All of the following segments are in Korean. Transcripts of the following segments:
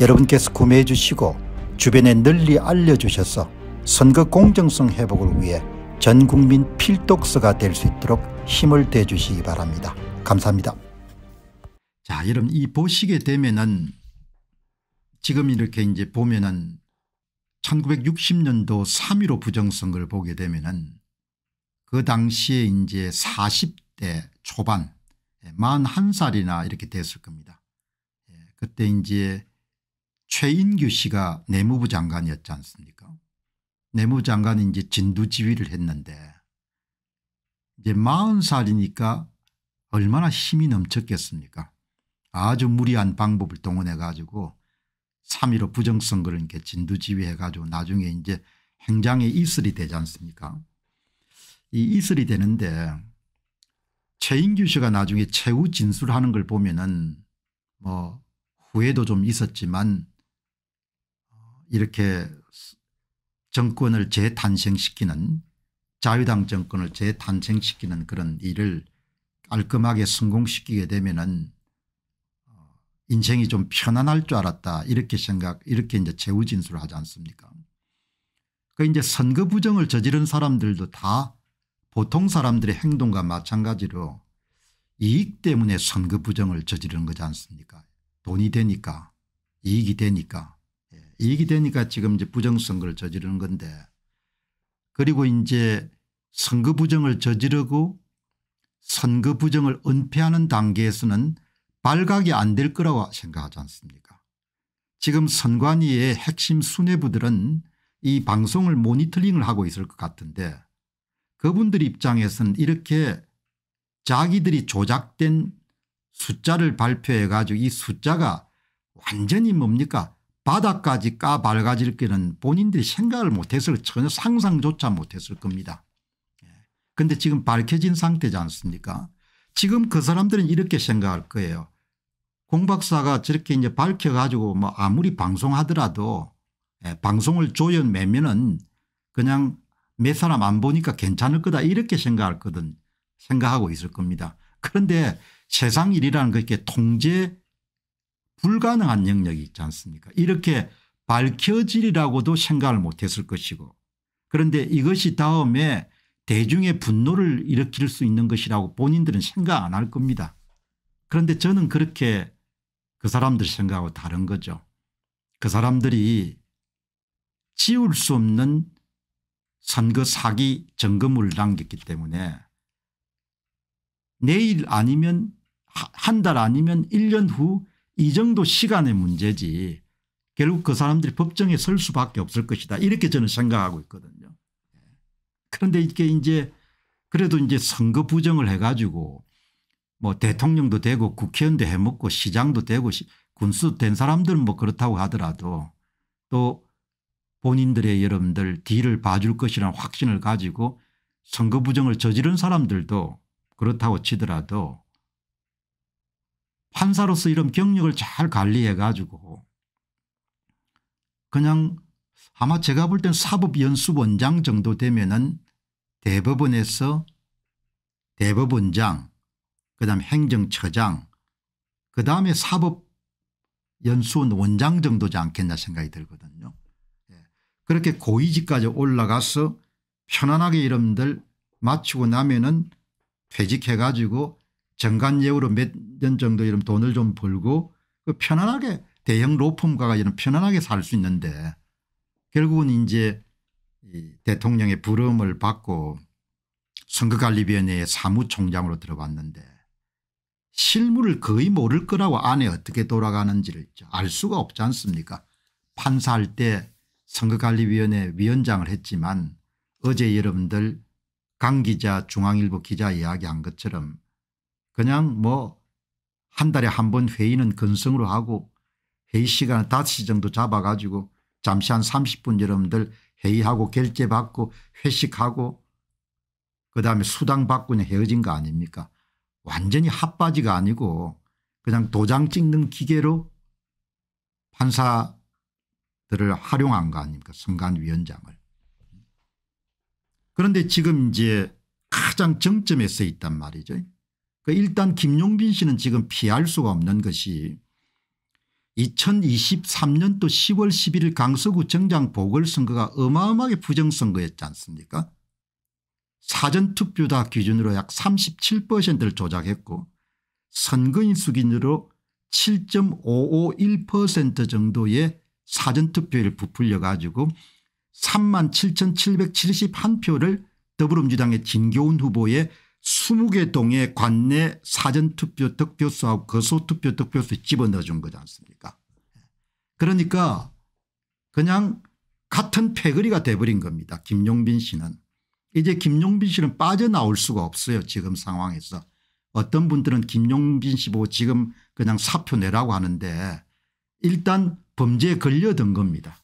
여러분께서 구매해 주시고 주변에 널리 알려주셔서 선거 공정성 회복을 위해 전국민 필독서가 될 수 있도록 힘을 대주시기 바랍니다. 감사합니다. 자 여러분 이 보시게 되면은 지금 이렇게 이제 보면은 1960년도 3.15 부정선거를 보게 되면은 그 당시에 이제 40대 초반 41살이나 예, 이렇게 됐을 겁니다. 예, 그때 이제 최인규 씨가 내무부 장관이었지 않습니까 내무부 장관이 이제 진두지휘를 했는데 이제 40살이니까 얼마나 힘이 넘쳤겠습니까 아주 무리한 방법을 동원해 가지고 3.15 부정선거를 이렇게 진두지휘해 가지고 나중에 이제 행장에 이슬이 되지 않습니까 이 이슬이 되는데 최인규 씨가 나중에 최후 진술하는 걸 보면은 뭐 후회도 좀 있었지만 이렇게 정권을 재탄생시키는 자유당 정권을 재탄생시키는 그런 일을 깔끔하게 성공시키게 되면은 어, 인생이 좀 편안할 줄 알았다 이렇게 생각 이렇게 이제 재우 진술을 하지 않습니까 그 이제 선거 부정을 저지른 사람들도 다 보통 사람들의 행동과 마찬가지로 이익 때문에 선거 부정을 저지른 거지 않습니까 돈이 되니까 이익이 되니까 이익이 되니까 지금 이제 부정선거를 저지르는 건데 그리고 이제 선거 부정을 저지르고 선거 부정을 은폐하는 단계에서는 발각이 안 될 거라고 생각하지 않습니까 지금 선관위의 핵심 수뇌부들은 이 방송을 모니터링을 하고 있을 것 같은데 그분들 입장에서는 이렇게 자기들이 조작된 숫자를 발표해 가지고 이 숫자가 완전히 뭡니까 바닥까지 까발가질 길은 본인들이 생각을 못했을 전혀 상상조차 못했을 겁니다. 그런데 예. 지금 밝혀진 상태지 않습니까 지금 그 사람들은 이렇게 생각할 거예요. 공 박사가 저렇게 이제 밝혀가지고 뭐 아무리 방송하더라도 예, 방송을 조연매면은 그냥 몇 사람 안 보니까 괜찮을 거다 이렇게 생각할 거든 생각하고 있을 겁니다. 그런데 세상 일이라는 게게 통제 불가능한 영역이 있지 않습니까 이렇게 밝혀지리라고도 생각을 못했을 것이고 그런데 이것이 다음에 대중의 분노를 일으킬 수 있는 것이라고 본인들은 생각 안 할 겁니다. 그런데 저는 그렇게 그 사람들 생각하고 다른 거죠. 그 사람들이 지울 수 없는 선거 사기 점검을 남겼기 때문에 내일 아니면 한 달 아니면 1년 후이 정도 시간의 문제지 결국 그 사람들이 법정에 설 수밖에 없을 것이다. 이렇게 저는 생각하고 있거든요. 그런데 이게 이제 그래도 이제 선거 부정을 해가지고 뭐 대통령도 되고 국회의원도 해먹고 시장도 되고 군수 된 사람들은 뭐 그렇다고 하더라도 또 본인들의 여러분들 뒤를 봐줄 것이라는 확신을 가지고 선거 부정을 저지른 사람들도 그렇다고 치더라도 판사로서 이런 경력을 잘 관리해 가지고 그냥 아마 제가 볼 땐 사법연수원장 정도 되면은 대법원에서 대법원장 그다음 행정처장 그다음에 사법연수원 원장 정도지 않겠나 생각이 들거든요. 예. 그렇게 고위직까지 올라가서 편안하게 이름들 마치고 나면은 퇴직해 가지고 정관예우로 몇 년 정도 이런 돈을 좀 벌고 그 편안하게 대형 로펌가가 이런 편안하게 살 수 있는데 결국은 이제 대통령의 부름을 받고 선거관리위원회의 사무총장으로 들어갔는데 실물을 거의 모를 거라고 안에 어떻게 돌아가는지를 알 수가 없지 않습니까 판사할 때 선거관리위원회 위원장을 했지만 어제 여러분들 강 기자 중앙일보 기자 이야기한 것처럼 그냥 뭐 한 달에 한 번 회의는 근성으로 하고 회의 시간을 5시 정도 잡아가지고 잠시 한 30분 여러분들 회의하고 결제받고 회식하고 그다음에 수당 받고 헤어진 거 아닙니까 완전히 핫바지가 아니고 그냥 도장 찍는 기계로 판사들을 활용한 거 아닙니까 선관위원장을. 그런데 지금 이제 가장 정점에 서 있단 말이죠. 그러니까 일단 김용빈 씨는 지금 피할 수가 없는 것이 2023년도 10월 11일 강서구청장 보궐선거가 어마어마하게 부정선거였지 않습니까 사전투표다 기준으로 약 37%를 조작했고 선거인 수 기준으로 7.551% 정도의 사전투표율 부풀려 가지고 37,771표를 더불어민주당의 진교훈 후보의 20개 동의 관내 사전투표 득표수하고 거소투표 득표수 집어넣어 준 거지 않습니까 그러니까 그냥 같은 패거리가 돼버린 겁니다 김용빈 씨는. 이제 김용빈 씨는 빠져나올 수가 없어요 지금 상황에서. 어떤 분들은 김용빈 씨 보고 지금 그냥 사표 내라고 하는데 일단 범죄에 걸려든 겁니다.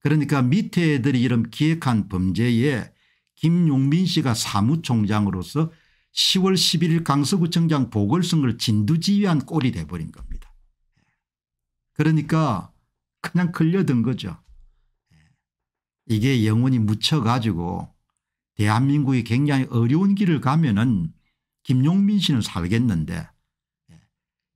그러니까 밑에 애들이 이런 기획한 범죄에 김용민 씨가 사무총장으로서 10월 11일 강서구청장 보궐선거를 진두지휘한 꼴이 돼버린 겁니다. 그러니까 그냥 걸려든 거죠. 이게 영원히 묻혀가지고 대한민국이 굉장히 어려운 길을 가면 은 김용민 씨는 살겠는데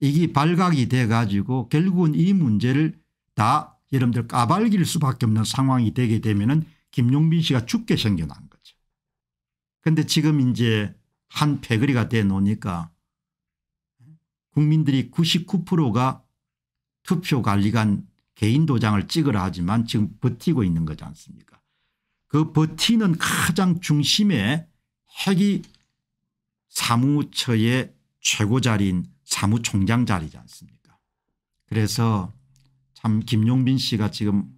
이게 발각이 돼가지고 결국은 이 문제를 다 여러분들 까발길 수밖에 없는 상황이 되게 되면 은 김용민 씨가 죽게 생겨난 거예요. 그런데 지금 이제 한 패거리가 돼 놓으니까 국민들이 99%가 투표관리관 개인 도장을 찍으라 하지만 지금 버티고 있는 거지 않습니까 그 버티는 가장 중심에 핵이 사무처의 최고 자리인 사무총장 자리지 않습니까 그래서 참 김용빈 씨가 지금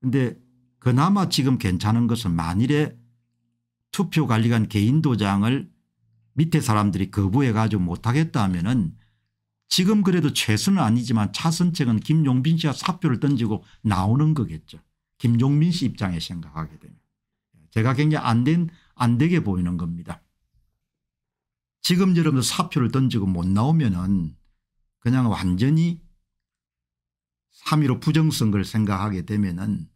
근데 그나마 지금 괜찮은 것은 만일에 투표관리관 개인도장을 밑에 사람들이 거부해 가지고 못하겠다 하면은 지금 그래도 최소는 아니지만 차선책은 김용빈 씨가 사표를 던지고 나오는 거겠죠. 김용민 씨 입장에 생각하게 되면. 제가 굉장히 안 된, 안 되게 보이는 겁니다. 지금 여러분들 사표를 던지고 못 나오면은 그냥 완전히 3.15 부정선거를 생각하게 되면은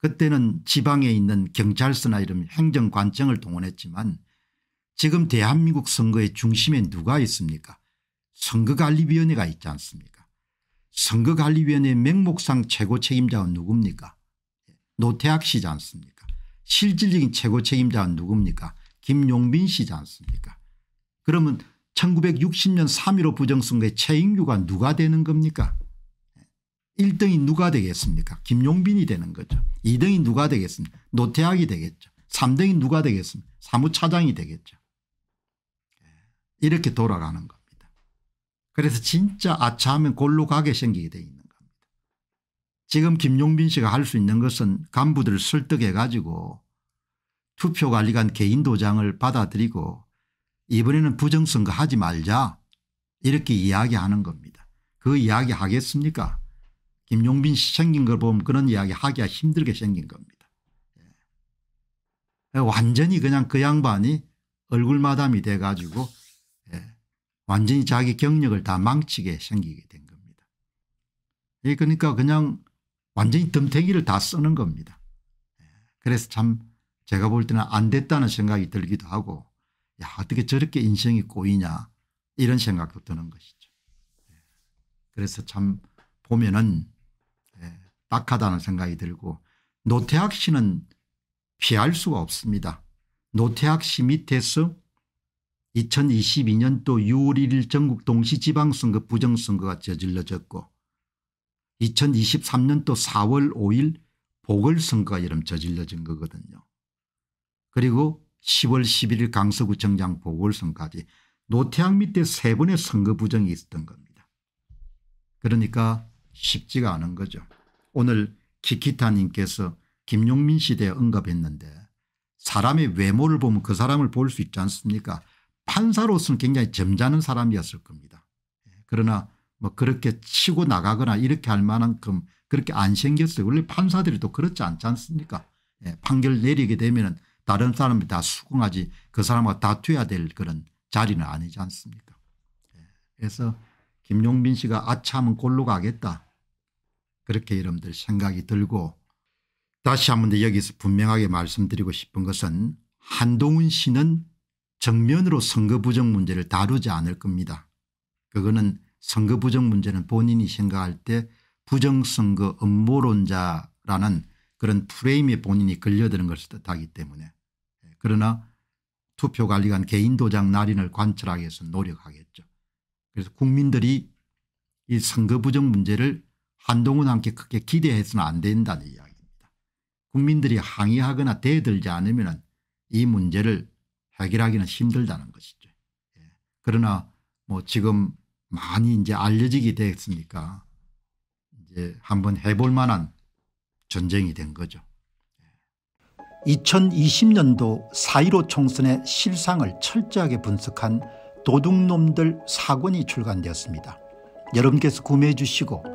그때는 지방에 있는 경찰서나 이런 행정관청을 동원했지만 지금 대한민국 선거의 중심에 누가 있습니까 선거관리위원회가 있지 않습니까 선거관리위원회 맹목상 최고 책임자는 누굽니까 노태학 씨지 않습니까 실질적인 최고 책임자는 누굽니까 김용빈 씨지 않습니까 그러면 1960년 3.15 부정선거의 최인규가 누가 되는 겁니까 1등이 누가 되겠습니까 김용빈이 되는 거죠. 2등이 누가 되겠습니까 노태학이 되겠죠. 3등이 누가 되겠습니까 사무차장이 되겠죠. 예. 이렇게 돌아가는 겁니다. 그래서 진짜 아차하면 골로 가게 생기게 돼 있는 겁니다. 지금 김용빈 씨가 할 수 있는 것은 간부들을 설득해 가지고 투표관리관 개인 도장을 받아들이고 이번에는 부정선거 하지 말자 이렇게 이야기하는 겁니다. 그 이야기 하겠습니까 김용빈 씨 생긴 걸 보면 그런 이야기 하기가 힘들게 생긴 겁니다. 예. 예 완전히 그냥 그 양반이 얼굴 마담이 돼 가지고 예. 완전히 자기 경력을 다 망치게 생기게 된 겁니다. 예. 그러니까 그냥 완전히 덤태기를 다 쓰는 겁니다. 예, 그래서 참 제가 볼 때는 안 됐다는 생각이 들기도 하고 야 어떻게 저렇게 인생이 꼬이냐 이런 생각도 드는 것이죠. 예. 그래서 참 보면은 딱하다는 생각이 들고 노태학 씨는 피할 수가 없습니다. 노태학 씨 밑에서 2022년도 6월 1일 전국 동시지방선거 부정선거가 저질러졌고 2023년도 4월 5일 보궐선거가 이름 저질러진 거거든요. 그리고 10월 11일 강서구청장 보궐선까지 노태학 밑에 세 번의 선거 부정이 있었던 겁니다. 그러니까 쉽지가 않은 거죠. 오늘 키키타님께서 김용민 시대에 언급했는데 사람의 외모를 보면 그 사람을 볼 수 있지 않습니까 판사로서는 굉장히 점잖은 사람이었을 겁니다. 그러나 뭐 그렇게 치고 나가거나 이렇게 할 만큼 그렇게 안 생겼어요. 원래 판사들이 또 그렇지 않지 않습니까 예, 판결 내리게 되면 다른 사람이 다 수긍하지 그 사람과 다투야 될 그런 자리는 아니지 않습니까 예, 그래서 김용민 씨가 아참은 골로 가겠다 그렇게 여러분들 생각이 들고 다시 한번 여기서 분명하게 말씀드리고 싶은 것은 한동훈 씨는 정면으로 선거 부정 문제를 다루지 않을 겁니다. 그거는 선거 부정 문제는 본인이 생각할 때 부정선거 음모론자라는 그런 프레임에 본인이 걸려드는 것을 뜻하기 때문에 예, 그러나 투표관리관 개인도장 날인을 관철하기 위해서 노력하겠죠. 그래서 국민들이 이 선거 부정 문제를 한동훈 함께 크게 기대해서는 안 된다는 이야기입니다. 국민들이 항의하거나 대들지 않으면 이 문제를 해결하기는 힘들다는 것이죠. 예. 그러나 뭐 지금 많이 이제 알려지게 되 됐으니까 이제 한번 해볼 만한 전쟁이 된 거죠. 2020년도 예. 4.15 총선의 실상을 철저하게 분석한 도둑놈들 사건이 출간되었습니다. 여러분께서 구매해 주시고